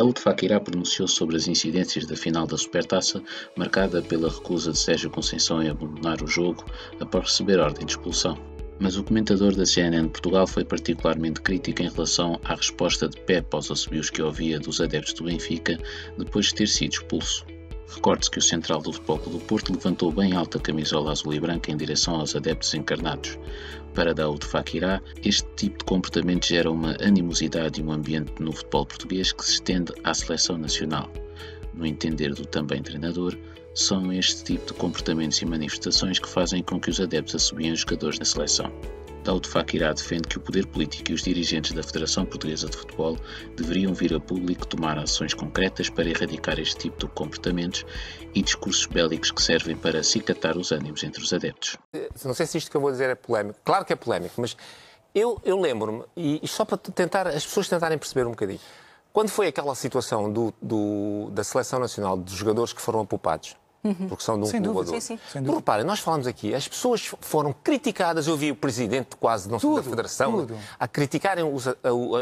A Fakirá pronunciou sobre as incidências da final da Supertaça, marcada pela recusa de Sérgio Conceição em abandonar o jogo após receber ordem de expulsão. Mas o comentador da CNN de Portugal foi particularmente crítico em relação à resposta de Pep aos assobios que ouvia dos adeptos do Benfica depois de ter sido expulso. Recorde-se que o central do Futebol Clube do Porto levantou bem alta a camisola azul e branca em direção aos adeptos encarnados. Para Daoud Fakirá, este tipo de comportamento gera uma animosidade e um ambiente no futebol português que se estende à seleção nacional. No entender do também treinador, são este tipo de comportamentos e manifestações que fazem com que os adeptos assobiem os jogadores da seleção de Fakirá defende que o poder político e os dirigentes da Federação Portuguesa de Futebol deveriam vir a público tomar ações concretas para erradicar este tipo de comportamentos e discursos bélicos que servem para acicatar os ânimos entre os adeptos. Não sei se isto que eu vou dizer é polémico. Claro que é polémico, mas eu, eu lembro-me, e só para tentar as pessoas tentarem perceber um bocadinho, quando foi aquela situação do, do, da seleção nacional dos jogadores que foram apupados, porque são de um Sem dúvida, sim, sim. Reparem, nós falamos aqui, as pessoas foram criticadas, eu vi o presidente quase não da Federação tudo. a criticarem os, a,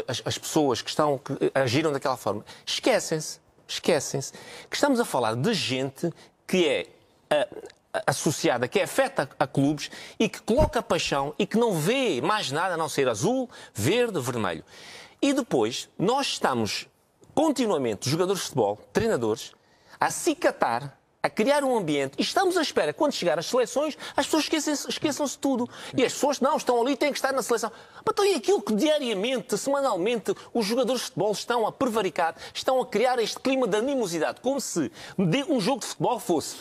as, as, pessoas que, estão, que agiram daquela forma. Esquecem-se, esquecem-se que estamos a falar de gente que é a, associada, que é afeta a clubes e que coloca paixão e que não vê mais nada a não ser azul, verde, vermelho. E depois nós estamos continuamente, jogadores de futebol, treinadores, a cicatar a criar um ambiente. E estamos à espera, quando chegar as seleções, as pessoas esqueçam-se esqueçam tudo. E as pessoas não estão ali, têm que estar na seleção. Mas então, e aquilo que diariamente, semanalmente, os jogadores de futebol estão a prevaricar, estão a criar este clima de animosidade, como se um jogo de futebol fosse.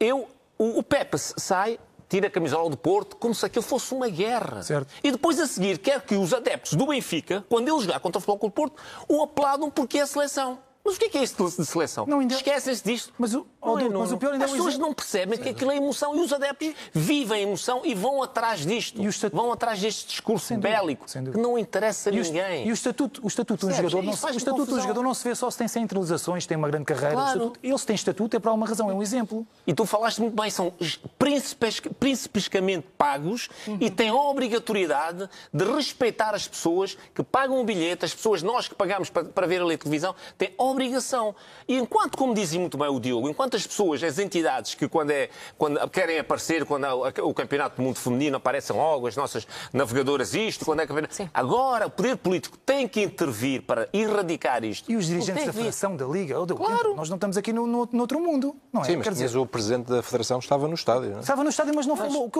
Eu, o, o Pepe sai, tira a camisola do Porto, como se aquilo fosse uma guerra. Certo. E depois a seguir, quer que os adeptos do Benfica, quando ele jogar contra o Futebol Clube Porto, o aplaudam porque é a seleção. Mas o que é, que é isso de seleção? Não, ainda... Esquecem-se disto. Mas o... Oh, é, mas o pior ainda é As pessoas não percebem que aquilo é emoção e os adeptos vivem a emoção e vão atrás disto. Estatuto... Vão atrás deste discurso sem bélico que não interessa a ninguém. E o estatuto, o estatuto, um jogador, não, o estatuto do jogador não se vê só se tem 100 internalizações, tem uma grande carreira. Claro. Estatuto, ele se tem estatuto é por alguma razão, é um exemplo. E tu falaste muito bem, são príncipes, principescamente pagos uhum. e têm a obrigatoriedade de respeitar as pessoas que pagam o bilhete, as pessoas nós que pagamos para, para ver a televisão, têm obrigação. E enquanto, como dizia muito bem o Diogo, enquanto quantas pessoas, as entidades que quando, é, quando querem aparecer, quando o Campeonato do Mundo Feminino aparecem logo, as nossas navegadoras isto, quando é que... Sim. Agora o poder político tem que intervir para erradicar isto. E os dirigentes da Federação, da Liga, ou do claro. nós não estamos aqui no, no, no outro mundo, não é? Sim, mas, dizer... mas, o Presidente da Federação estava no estádio, não é? Estava no estádio, mas não mas... falou.